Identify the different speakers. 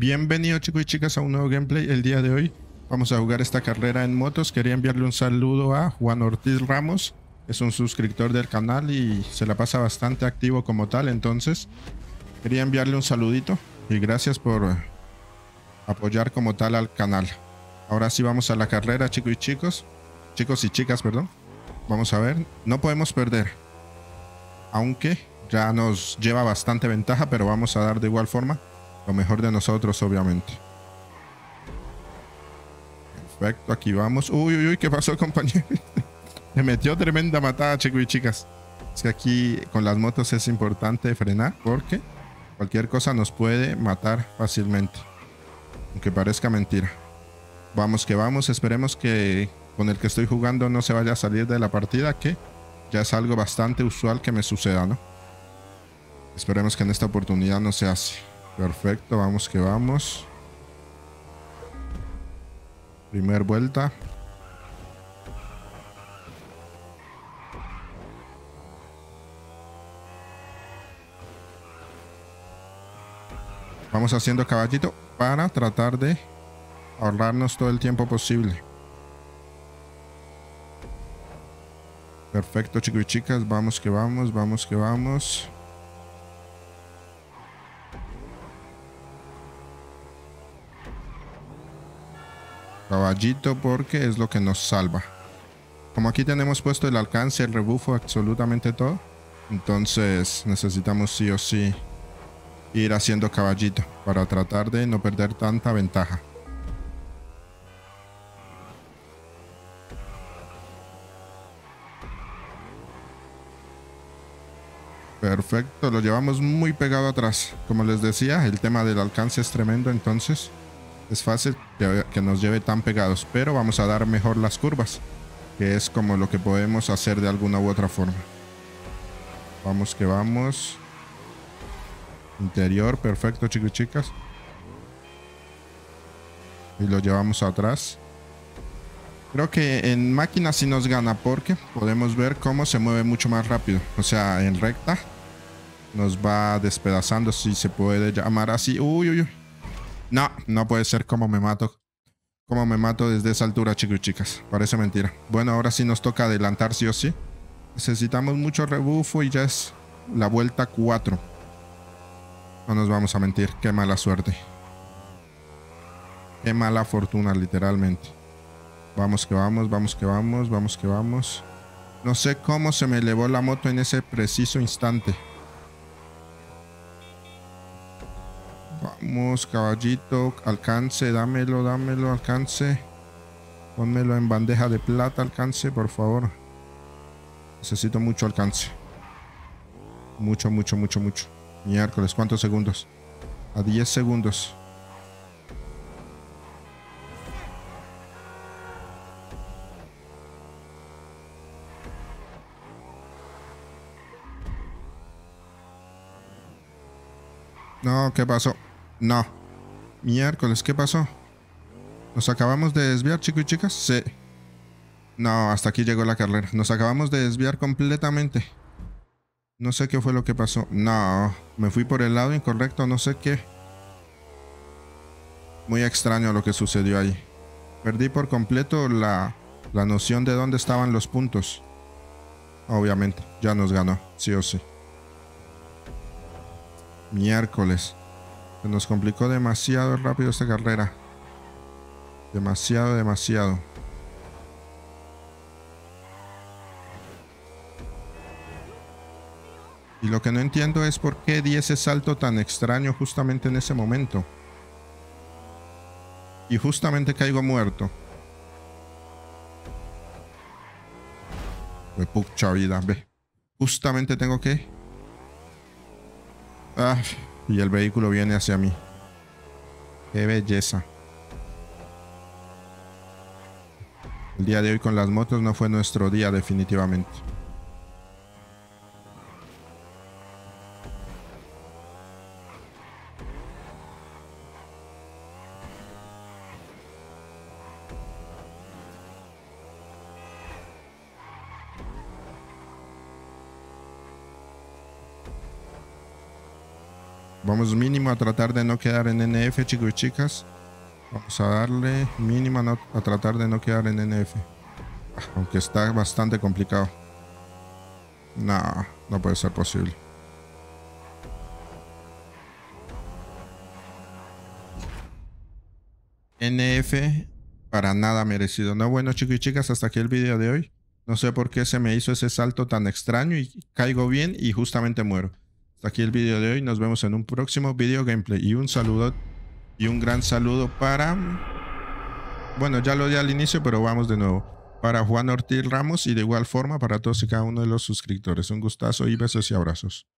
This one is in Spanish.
Speaker 1: Bienvenidos chicos y chicas a un nuevo gameplay. El día de hoy vamos a jugar esta carrera en motos. Quería enviarle un saludo a Juan Ortiz Ramos. Es un suscriptor del canal y se la pasa bastante activo como tal. Entonces quería enviarle un saludito y gracias por apoyar como tal al canal. Ahora sí vamos a la carrera chicos y chicos. Chicos y chicas, perdón. Vamos a ver. No podemos perder. Aunque ya nos lleva bastante ventaja, pero vamos a dar de igual forma lo mejor de nosotros, obviamente. Perfecto, aquí vamos. Uy, uy, uy, ¿qué pasó, compañero? Me metió tremenda matada, chicos y chicas. Es que aquí con las motos es importante frenar porque cualquier cosa nos puede matar fácilmente. Aunque parezca mentira. Vamos que vamos, esperemos que con el que estoy jugando no se vaya a salir de la partida, que ya es algo bastante usual que me suceda, ¿no? Esperemos que en esta oportunidad no se hace. Perfecto, vamos que vamos. Primer vuelta. Vamos haciendo caballito para tratar de ahorrarnos todo el tiempo posible. Perfecto chicos y chicas, vamos que vamos, vamos que vamos. Caballito porque es lo que nos salva. Como aquí tenemos puesto el alcance, el rebufo, absolutamente todo. Entonces necesitamos sí o sí ir haciendo caballito para tratar de no perder tanta ventaja. Perfecto, lo llevamos muy pegado atrás. Como les decía, el tema del alcance es tremendo, entonces es fácil que, nos lleve tan pegados, pero vamos a dar mejor las curvas, que es como lo que podemos hacer de alguna u otra forma. Vamos que vamos. Interior, perfecto chicos y chicas. Y lo llevamos atrás. Creo que en máquina sí nos gana porque podemos ver cómo se mueve mucho más rápido. O sea, en recta nos va despedazando, si se puede llamar así. Uy, uy, uy. No, no puede ser como me mato. Como me mato desde esa altura, chicos y chicas. Parece mentira. Bueno, ahora sí nos toca adelantar sí o sí. Necesitamos mucho rebufo y ya es la vuelta 4. No nos vamos a mentir. Qué mala suerte. Qué mala fortuna, literalmente. Vamos que vamos, vamos que vamos, vamos que vamos. No sé cómo se me elevó la moto en ese preciso instante. Vamos, caballito, alcance, dámelo, dámelo, alcance. Pónmelo en bandeja de plata, alcance, por favor. Necesito mucho alcance. Mucho, mucho, mucho, mucho. Miércoles, ¿cuántos segundos? A 10 segundos. No, ¿qué pasó? No. Miércoles, ¿qué pasó? ¿Nos acabamos de desviar, chicos y chicas? Sí. No, hasta aquí llegó la carrera. Nos acabamos de desviar completamente. No sé qué fue lo que pasó. No, me fui por el lado incorrecto, no sé qué. Muy extraño lo que sucedió ahí. Perdí por completo la, la noción de dónde estaban los puntos. Obviamente, ya nos ganó, sí o sí. Miércoles. Se nos complicó demasiado rápido esta carrera. Demasiado, demasiado. Y lo que no entiendo es por qué di ese salto tan extraño justamente en ese momento. Y justamente caigo muerto. Pucha vida, ve. Justamente tengo que Ah, y el vehículo viene hacia mí. Qué belleza. El día de hoy con las motos no fue nuestro día definitivamente. Vamos mínimo a tratar de no quedar en NF, chicos y chicas. Vamos a darle mínimo a, a tratar de no quedar en NF. Aunque está bastante complicado. No, no puede ser posible. NF para nada merecido. No, bueno chicos y chicas, hasta aquí el video de hoy. No sé por qué se me hizo ese salto tan extraño y caigo bien y justamente muero. Hasta aquí el video de hoy. Nos vemos en un próximo video gameplay. Y un saludo. Y un gran saludo para... Bueno, ya lo di al inicio, pero vamos de nuevo. Para Juan Ortiz Ramos y de igual forma para todos y cada uno de los suscriptores. Un gustazo y besos y abrazos.